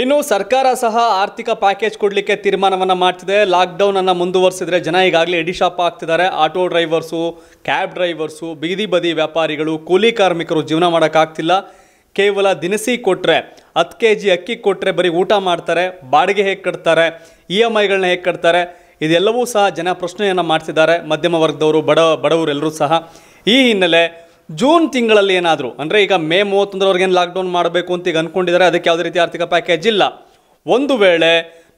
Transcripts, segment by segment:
ಇನ್ನು ಸರ್ಕಾರ ಸಹ ಆರ್ಥಿಕ ಪ್ಯಾಕೇಜ್ ಕೊಡಲಿಕ್ಕೆ ತೀರ್ಮಾನವನ್ನು ಮಾಡ್ತಿದೆ ಲಾಕ್ಡೌನನ್ನು ಮುಂದುವರಿಸಿದ್ರೆ ಜನ ಈಗಾಗಲೇ ಎಡಿಶಾಪ್ ಆಗ್ತಿದ್ದಾರೆ ಆಟೋ ಡ್ರೈವರ್ಸು ಕ್ಯಾಬ್ ಡ್ರೈವರ್ಸು ಬೀದಿ ಬದಿ ವ್ಯಾಪಾರಿಗಳು ಕೂಲಿ ಕಾರ್ಮಿಕರು ಜೀವನ ಮಾಡೋಕ್ಕಾಗ್ತಿಲ್ಲ ಕೇವಲ ದಿನಸಿ ಕೊಟ್ಟರೆ ಹತ್ತು ಕೆ ಜಿ ಅಕ್ಕಿ ಕೊಟ್ಟರೆ ಬರೀ ಊಟ ಮಾಡ್ತಾರೆ ಬಾಡಿಗೆ ಹೇಗೆ ಕಟ್ತಾರೆ ಇ ಎಮ್ ಐಗಳನ್ನ ಹೇಗೆ ಕಟ್ತಾರೆ ಇದೆಲ್ಲವೂ ಸಹ ಜನ ಪ್ರಶ್ನೆಯನ್ನು ಮಾಡ್ತಿದ್ದಾರೆ ಮಧ್ಯಮ ವರ್ಗದವರು ಬಡ ಬಡವರೆಲ್ಲರೂ ಸಹ ಈ ಹಿನ್ನೆಲೆ ಜೂನ್ ತಿಂಗಳಲ್ಲಿ ಏನಾದರೂ ಅಂದರೆ ಈಗ ಮೇ ಮೂವತ್ತೊಂದರವರೆಗೇನು ಲಾಕ್ಡೌನ್ ಮಾಡಬೇಕು ಅಂತ ಈಗ ಅಂದ್ಕೊಂಡಿದ್ದಾರೆ ಅದಕ್ಕೆ ಯಾವುದೇ ರೀತಿ ಆರ್ಥಿಕ ಪ್ಯಾಕೇಜ್ ಇಲ್ಲ ಒಂದು ವೇಳೆ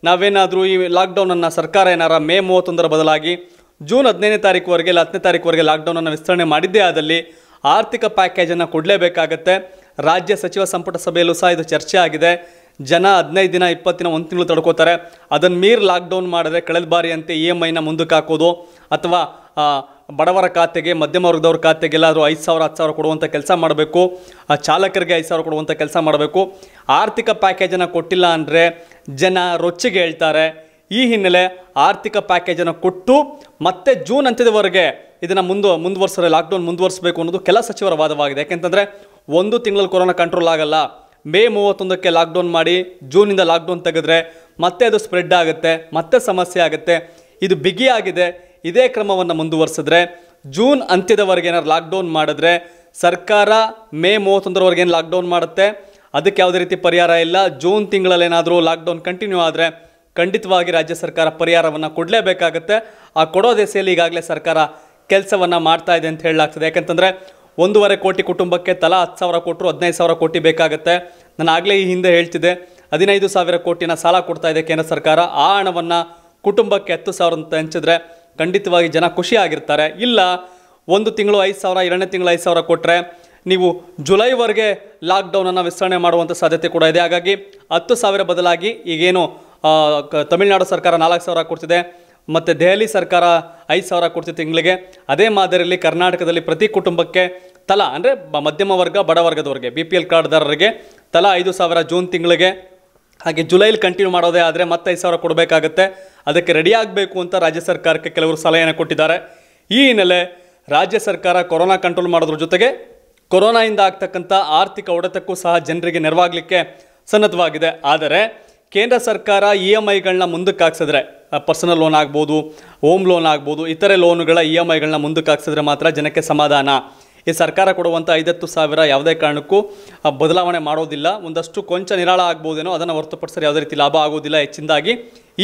ನಾವೇನಾದರೂ ಈ ಲಾಕ್ಡೌನನ್ನು ಸರ್ಕಾರ ಏನಾರ ಮೇ ಮೂವತ್ತೊಂದರ ಬದಲಾಗಿ ಜೂನ್ ಹದಿನೈದನೇ ತಾರೀಕುವರೆಗೆ ಇಲ್ಲ ಹತ್ತನೇ ತಾರೀಕುವರೆಗೆ ಲಾಕ್ಡೌನನ್ನು ವಿಸ್ತರಣೆ ಮಾಡಿದ್ದೇ ಆದಲ್ಲಿ ಆರ್ಥಿಕ ಪ್ಯಾಕೇಜನ್ನು ಕೊಡಲೇಬೇಕಾಗತ್ತೆ ರಾಜ್ಯ ಸಚಿವ ಸಂಪುಟ ಸಭೆಯಲ್ಲೂ ಸಹ ಇದು ಚರ್ಚೆ ಆಗಿದೆ ಜನ ಹದಿನೈದು ದಿನ ಇಪ್ಪತ್ತಿನ ಒಂದು ತಿಂಗಳು ತಡ್ಕೋತಾರೆ ಅದನ್ನು ಮೀರಿ ಲಾಕ್ಡೌನ್ ಮಾಡಿದ್ರೆ ಕಳೆದ ಬಾರಿಯಂತೆ ಇ ಎಮ್ ಐನ ಮುಂದಕ್ಕೆ ಹಾಕೋದು ಅಥವಾ ಬಡವರ ಖಾತೆಗೆ ಮಧ್ಯಮ ವರ್ಗದವ್ರ ಖಾತೆಗೆಲ್ಲಾದರೂ ಐದು ಸಾವಿರ ಹತ್ತು ಸಾವಿರ ಕೊಡುವಂಥ ಕೆಲಸ ಮಾಡಬೇಕು ಆ ಚಾಲಕರಿಗೆ ಐದು ಸಾವಿರ ಕೊಡುವಂಥ ಕೆಲಸ ಮಾಡಬೇಕು ಆರ್ಥಿಕ ಪ್ಯಾಕೇಜನ್ನು ಕೊಟ್ಟಿಲ್ಲ ಅಂದರೆ ಜನ ರೊಚ್ಚಿಗೆ ಹೇಳ್ತಾರೆ ಈ ಹಿನ್ನೆಲೆ ಆರ್ಥಿಕ ಪ್ಯಾಕೇಜನ್ನು ಕೊಟ್ಟು ಮತ್ತೆ ಜೂನ್ ಅಂತ್ಯದವರೆಗೆ ಇದನ್ನು ಮುಂದು ಮುಂದುವರ್ಸರೆ ಲಾಕ್ಡೌನ್ ಮುಂದುವರಿಸಬೇಕು ಅನ್ನೋದು ಕೆಲ ಸಚಿವರ ವಾದವಾಗಿದೆ ಯಾಕೆಂತಂದರೆ ಒಂದು ತಿಂಗಳಲ್ಲಿ ಕೊರೋನಾ ಕಂಟ್ರೋಲ್ ಆಗಲ್ಲ ಮೇ ಮೂವತ್ತೊಂದಕ್ಕೆ ಲಾಕ್ಡೌನ್ ಮಾಡಿ ಜೂನಿಂದ ಲಾಕ್ಡೌನ್ ತೆಗೆದ್ರೆ ಮತ್ತೆ ಅದು ಸ್ಪ್ರೆಡ್ ಆಗುತ್ತೆ ಮತ್ತೆ ಸಮಸ್ಯೆ ಆಗುತ್ತೆ ಇದು ಬಿಗಿಯಾಗಿದೆ ಇದೇ ಕ್ರಮವನ್ನು ಮುಂದುವರಿಸಿದ್ರೆ ಜೂನ್ ಅಂತ್ಯದವರೆಗೆ ಏನಾದ್ರು ಲಾಕ್ಡೌನ್ ಮಾಡಿದ್ರೆ ಸರ್ಕಾರ ಮೇ ಮೂವತ್ತೊಂದರವರೆಗೆ ಏನು ಲಾಕ್ಡೌನ್ ಮಾಡುತ್ತೆ ಅದಕ್ಕೆ ಯಾವುದೇ ರೀತಿ ಪರಿಹಾರ ಇಲ್ಲ ಜೂನ್ ತಿಂಗಳಲ್ಲೇನಾದರೂ ಲಾಕ್ಡೌನ್ ಕಂಟಿನ್ಯೂ ಆದರೆ ಖಂಡಿತವಾಗಿ ರಾಜ್ಯ ಸರ್ಕಾರ ಪರಿಹಾರವನ್ನು ಕೊಡಲೇಬೇಕಾಗುತ್ತೆ ಆ ಕೊಡೋ ದಿಸೆಯಲ್ಲಿ ಈಗಾಗಲೇ ಸರ್ಕಾರ ಕೆಲಸವನ್ನು ಮಾಡ್ತಾ ಇದೆ ಅಂತ ಹೇಳಲಾಗ್ತದೆ ಯಾಕಂತಂದರೆ ಒಂದೂವರೆ ಕೋಟಿ ಕುಟುಂಬಕ್ಕೆ ತಲಾ ಹತ್ತು ಸಾವಿರ ಕೊಟ್ಟರು ಹದಿನೈದು ಸಾವಿರ ಕೋಟಿ ಬೇಕಾಗುತ್ತೆ ನಾನು ಆಗಲೇ ಈ ಹಿಂದೆ ಹೇಳ್ತಿದ್ದೆ ಹದಿನೈದು ಸಾವಿರ ಕೋಟಿನ ಸಾಲ ಕೊಡ್ತಾ ಇದೆ ಕೇಂದ್ರ ಸರ್ಕಾರ ಆ ಹಣವನ್ನು ಕುಟುಂಬಕ್ಕೆ ಹತ್ತು ಸಾವಿರ ಅಂತ ಹಂಚಿದ್ರೆ ಖಂಡಿತವಾಗಿ ಜನ ಖುಷಿಯಾಗಿರ್ತಾರೆ ಇಲ್ಲ ಒಂದು ತಿಂಗಳು ಐದು ಸಾವಿರ ಎರಡನೇ ತಿಂಗಳು ಐದು ಸಾವಿರ ಕೊಟ್ಟರೆ ನೀವು ಜುಲೈವರೆಗೆ ಲಾಕ್ಡೌನನ್ನು ವಿಸ್ತರಣೆ ಮಾಡುವಂಥ ಸಾಧ್ಯತೆ ಕೂಡ ಇದೆ ಹಾಗಾಗಿ ಹತ್ತು ಸಾವಿರ ಬದಲಾಗಿ ಈಗೇನು ತಮಿಳುನಾಡು ಸರ್ಕಾರ ನಾಲ್ಕು ಸಾವಿರ ಕೊಡ್ತಿದೆ ಮತ್ತು ದೆಹಲಿ ಸರ್ಕಾರ ಐದು ಸಾವಿರ ಕೊಡ್ತಿದೆ ತಿಂಗಳಿಗೆ ಅದೇ ಮಾದರಿಯಲ್ಲಿ ಕರ್ನಾಟಕದಲ್ಲಿ ಪ್ರತಿ ಕುಟುಂಬಕ್ಕೆ ತಲಾ ಅಂದರೆ ಮಧ್ಯಮ ವರ್ಗ ಬಡ ವರ್ಗದವರಿಗೆ ಬಿ ಪಿ ಎಲ್ ಕಾರ್ಡ್ದಾರರಿಗೆ ತಲಾ ಐದು ಸಾವಿರ ಜೂನ್ ತಿಂಗಳಿಗೆ ಹಾಗೆ ಜುಲೈಲಿ ಕಂಟಿನ್ಯೂ ಮಾಡೋದೇ ಆದರೆ ಮತ್ತೆ ಐದು ಸಾವಿರ ಕೊಡಬೇಕಾಗತ್ತೆ ಅದಕ್ಕೆ ರೆಡಿ ಆಗಬೇಕು ಅಂತ ರಾಜ್ಯ ಸರ್ಕಾರಕ್ಕೆ ಕೆಲವರು ಸಲಹೆಯನ್ನು ಕೊಟ್ಟಿದ್ದಾರೆ ಈ ಹಿನ್ನೆಲೆ ರಾಜ್ಯ ಸರ್ಕಾರ ಕೊರೋನಾ ಕಂಟ್ರೋಲ್ ಮಾಡೋದ್ರ ಜೊತೆಗೆ ಕೊರೋನಾಯಿಂದ ಆಗ್ತಕ್ಕಂಥ ಆರ್ಥಿಕ ಒಡೆತಕ್ಕೂ ಸಹ ಜನರಿಗೆ ನೆರವಾಗಲಿಕ್ಕೆ ಸನ್ನದ್ಧವಾಗಿದೆ ಆದರೆ ಕೇಂದ್ರ ಸರ್ಕಾರ ಇ ಎಮ್ ಐಗಳನ್ನ ಮುಂದಕ್ಕೆ ಹಾಕ್ಸಿದ್ರೆ ಪರ್ಸನಲ್ ಲೋನ್ ಆಗ್ಬೋದು ಹೋಮ್ ಲೋನ್ ಆಗ್ಬೋದು ಇತರೆ ಲೋನುಗಳ ಇ ಎಮ್ ಐಗಳನ್ನ ಮುಂದಕ್ಕೆ ಹಾಕ್ಸಿದ್ರೆ ಮಾತ್ರ ಜನಕ್ಕೆ ಸಮಾಧಾನ ಈ ಸರ್ಕಾರ ಕೊಡುವಂಥ ಐದತ್ತು ಸಾವಿರ ಯಾವುದೇ ಕಾರಣಕ್ಕೂ ಬದಲಾವಣೆ ಮಾಡೋದಿಲ್ಲ ಒಂದಷ್ಟು ಕೊಂಚ ನಿರಾಳ ಆಗ್ಬೋದೇನೋ ಅದನ್ನು ಹೊರತುಪಡಿಸಿದ್ರೆ ಯಾವುದೇ ರೀತಿ ಲಾಭ ಆಗೋದಿಲ್ಲ ಹೆಚ್ಚಿನದಾಗಿ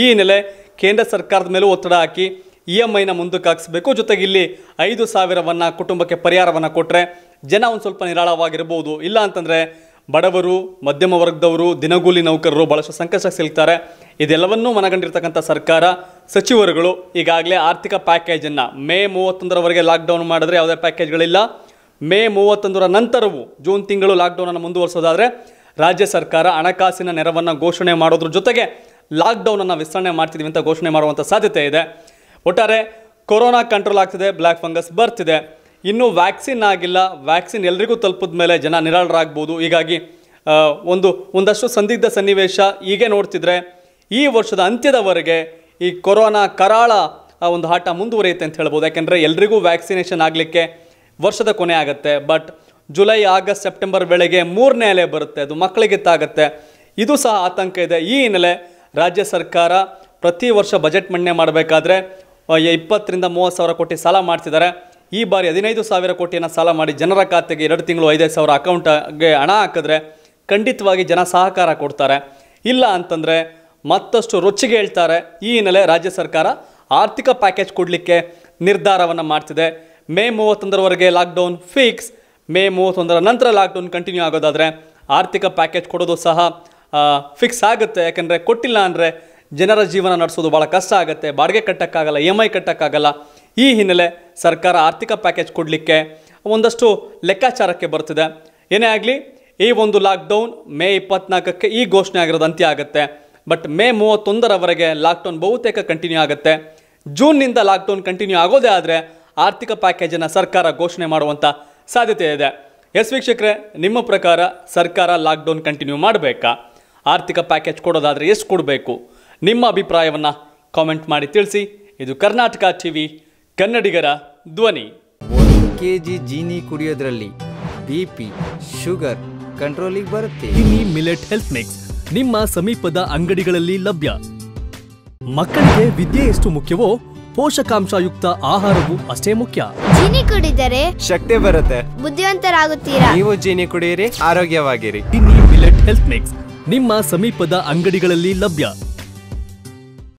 ಈ ಹಿನ್ನೆಲೆ ಕೇಂದ್ರ ಸರ್ಕಾರದ ಮೇಲೂ ಒತ್ತಡ ಹಾಕಿ ಇ ಎಮ್ ಐನ ಮುಂದಕ್ಕೆ ಹಾಕಿಸ್ಬೇಕು ಜೊತೆಗೆ ಇಲ್ಲಿ ಐದು ಸಾವಿರವನ್ನು ಕುಟುಂಬಕ್ಕೆ ಪರಿಹಾರವನ್ನು ಕೊಟ್ಟರೆ ಜನ ಒಂದು ಸ್ವಲ್ಪ ನಿರಾಳವಾಗಿರ್ಬೋದು ಇಲ್ಲ ಅಂತಂದರೆ ಬಡವರು ಮಧ್ಯಮ ವರ್ಗದವರು ದಿನಗೂಲಿ ನೌಕರರು ಭಾಳಷ್ಟು ಸಂಕಷ್ಟಕ್ಕೆ ಸಿಲ್ತಾರೆ ಇದೆಲ್ಲವನ್ನೂ ಮನಗಂಡಿರ್ತಕ್ಕಂಥ ಸರ್ಕಾರ ಸಚಿವರುಗಳು ಈಗಾಗಲೇ ಆರ್ಥಿಕ ಪ್ಯಾಕೇಜನ್ನು ಮೇ ಮೂವತ್ತೊಂದರವರೆಗೆ ಲಾಕ್ಡೌನ್ ಮಾಡಿದ್ರೆ ಯಾವುದೇ ಪ್ಯಾಕೇಜ್ಗಳಿಲ್ಲ ಮೇ ಮೂವತ್ತೊಂದರ ನಂತರವೂ ಜೂನ್ ತಿಂಗಳು ಲಾಕ್ಡೌನನ್ನು ಮುಂದುವರಿಸೋದಾದರೆ ರಾಜ್ಯ ಸರ್ಕಾರ ಹಣಕಾಸಿನ ನೆರವನ್ನು ಘೋಷಣೆ ಮಾಡೋದ್ರ ಜೊತೆಗೆ ಲಾಕ್ಡೌನನ್ನು ವಿಸ್ತರಣೆ ಮಾಡ್ತಿದ್ದೀವಿ ಅಂತ ಘೋಷಣೆ ಮಾಡುವಂಥ ಸಾಧ್ಯತೆ ಇದೆ ಒಟ್ಟಾರೆ ಕೊರೋನಾ ಕಂಟ್ರೋಲ್ ಆಗ್ತಿದೆ ಬ್ಲ್ಯಾಕ್ ಫಂಗಸ್ ಬರ್ತಿದೆ ಇನ್ನೂ ವ್ಯಾಕ್ಸಿನ್ ಆಗಿಲ್ಲ ವ್ಯಾಕ್ಸಿನ್ ಎಲ್ರಿಗೂ ತಲುಪಿದ ಮೇಲೆ ಜನ ನಿರಾಳರಾಗ್ಬೋದು ಹೀಗಾಗಿ ಒಂದು ಒಂದಷ್ಟು ಸಂದಿಗ್ಧ ಸನ್ನಿವೇಶ ಹೀಗೆ ನೋಡ್ತಿದ್ರೆ ಈ ವರ್ಷದ ಅಂತ್ಯದವರೆಗೆ ಈ ಕೊರೋನಾ ಕರಾಳ ಒಂದು ಆಟ ಮುಂದುವರಿಯುತ್ತೆ ಅಂತ ಹೇಳ್ಬೋದು ಯಾಕೆಂದರೆ ಎಲ್ರಿಗೂ ವ್ಯಾಕ್ಸಿನೇಷನ್ ಆಗಲಿಕ್ಕೆ ವರ್ಷದ ಕೊನೆ ಆಗುತ್ತೆ ಬಟ್ ಜುಲೈ ಆಗಸ್ಟ್ ಸೆಪ್ಟೆಂಬರ್ ವೇಳೆಗೆ ಮೂರನೇ ಅಲೆ ಬರುತ್ತೆ ಅದು ತಾಗುತ್ತೆ ಇದು ಸಹ ಆತಂಕ ಇದೆ ಈ ಹಿನ್ನೆಲೆ ರಾಜ್ಯ ಸರ್ಕಾರ ಪ್ರತಿ ವರ್ಷ ಬಜೆಟ್ ಮಂಡನೆ ಮಾಡಬೇಕಾದ್ರೆ ಇಪ್ಪತ್ತರಿಂದ ಮೂವತ್ತು ಸಾವಿರ ಕೋಟಿ ಸಾಲ ಮಾಡ್ತಿದ್ದಾರೆ ಈ ಬಾರಿ ಹದಿನೈದು ಸಾವಿರ ಕೋಟಿಯನ್ನು ಸಾಲ ಮಾಡಿ ಜನರ ಖಾತೆಗೆ ಎರಡು ತಿಂಗಳು ಐದೈದು ಸಾವಿರ ಅಕೌಂಟ್ಗೆ ಹಣ ಹಾಕಿದ್ರೆ ಖಂಡಿತವಾಗಿ ಜನ ಸಹಕಾರ ಕೊಡ್ತಾರೆ ಇಲ್ಲ ಅಂತಂದರೆ ಮತ್ತಷ್ಟು ರೊಚ್ಚಿಗೆ ಹೇಳ್ತಾರೆ ಈ ಹಿನ್ನೆಲೆ ರಾಜ್ಯ ಸರ್ಕಾರ ಆರ್ಥಿಕ ಪ್ಯಾಕೇಜ್ ಕೊಡಲಿಕ್ಕೆ ನಿರ್ಧಾರವನ್ನು ಮಾಡ್ತಿದೆ ಮೇ ಮೂವತ್ತೊಂದರವರೆಗೆ ಲಾಕ್ಡೌನ್ ಫಿಕ್ಸ್ ಮೇ ಮೂವತ್ತೊಂದರ ನಂತರ ಲಾಕ್ಡೌನ್ ಕಂಟಿನ್ಯೂ ಆಗೋದಾದರೆ ಆರ್ಥಿಕ ಪ್ಯಾಕೇಜ್ ಕೊಡೋದು ಸಹ ಫಿಕ್ಸ್ ಆಗುತ್ತೆ ಯಾಕೆಂದರೆ ಕೊಟ್ಟಿಲ್ಲ ಅಂದರೆ ಜನರ ಜೀವನ ನಡೆಸೋದು ಭಾಳ ಕಷ್ಟ ಆಗುತ್ತೆ ಬಾಡಿಗೆ ಕಟ್ಟೋಕ್ಕಾಗಲ್ಲ ಇ ಎಮ್ ಐ ಕಟ್ಟೋಕ್ಕಾಗಲ್ಲ ಈ ಹಿನ್ನೆಲೆ ಸರ್ಕಾರ ಆರ್ಥಿಕ ಪ್ಯಾಕೇಜ್ ಕೊಡಲಿಕ್ಕೆ ಒಂದಷ್ಟು ಲೆಕ್ಕಾಚಾರಕ್ಕೆ ಬರ್ತಿದೆ ಏನೇ ಆಗಲಿ ಈ ಒಂದು ಲಾಕ್ಡೌನ್ ಮೇ ಇಪ್ಪತ್ನಾಲ್ಕಕ್ಕೆ ಈ ಘೋಷಣೆ ಆಗಿರೋದು ಅಂತ್ಯ ಆಗುತ್ತೆ ಬಟ್ ಮೇ ಮೂವತ್ತೊಂದರವರೆಗೆ ಲಾಕ್ಡೌನ್ ಬಹುತೇಕ ಕಂಟಿನ್ಯೂ ಆಗುತ್ತೆ ಜೂನ್ನಿಂದ ಲಾಕ್ಡೌನ್ ಕಂಟಿನ್ಯೂ ಆಗೋದೇ ಆದರೆ ಆರ್ಥಿಕ ಪ್ಯಾಕೇಜನ್ನು ಸರ್ಕಾರ ಘೋಷಣೆ ಮಾಡುವಂಥ ಸಾಧ್ಯತೆ ಇದೆ ಎಸ್ ವೀಕ್ಷಕರೇ ನಿಮ್ಮ ಪ್ರಕಾರ ಸರ್ಕಾರ ಲಾಕ್ಡೌನ್ ಕಂಟಿನ್ಯೂ ಮಾಡಬೇಕಾ ಆರ್ಥಿಕ ಪ್ಯಾಕೇಜ್ ಕೊಡೋದಾದರೆ ಎಷ್ಟು ಕೊಡಬೇಕು ನಿಮ್ಮ ಅಭಿಪ್ರಾಯವನ್ನು ಕಾಮೆಂಟ್ ಮಾಡಿ ತಿಳಿಸಿ ಇದು ಕರ್ನಾಟಕ ಟಿವಿ ಕನ್ನಡಿಗರ ಧ್ವನಿ ಒಂದು ಕೆ ಜಿ ಜೀನಿ ಕುಡಿಯೋದ್ರಲ್ಲಿ ಬಿ ಪಿ ಶುಗರ್ ಕಂಟ್ರೋಲಿಗೆ ಬರುತ್ತೆ ಜೀನಿ ಮಿಲೆಟ್ ಹೆಲ್ತ್ ಮಿಕ್ಸ್ ನಿಮ್ಮ ಸಮೀಪದ ಅಂಗಡಿಗಳಲ್ಲಿ ಲಭ್ಯ ಮಕ್ಕಳಿಗೆ ವಿದ್ಯೆ ಎಷ್ಟು ಮುಖ್ಯವೋ ಪೋಷಕಾಂಶಯುಕ್ತ ಆಹಾರವು ಅಷ್ಟೇ ಮುಖ್ಯ ಜೀನಿ ಕುಡಿದರೆ ಶಕ್ತಿ ಬರುತ್ತೆ ಬುದ್ಧಿವಂತರಾಗುತ್ತೀರಾ ನೀವು ಜೀನಿ ಕುಡಿಯಿರಿ ಆರೋಗ್ಯವಾಗಿರಿ ಮಿಲೆಟ್ ಹೆಲ್ತ್ ಮಿಕ್ಸ್ ನಿಮ್ಮ ಸಮೀಪದ ಅಂಗಡಿಗಳಲ್ಲಿ ಲಭ್ಯ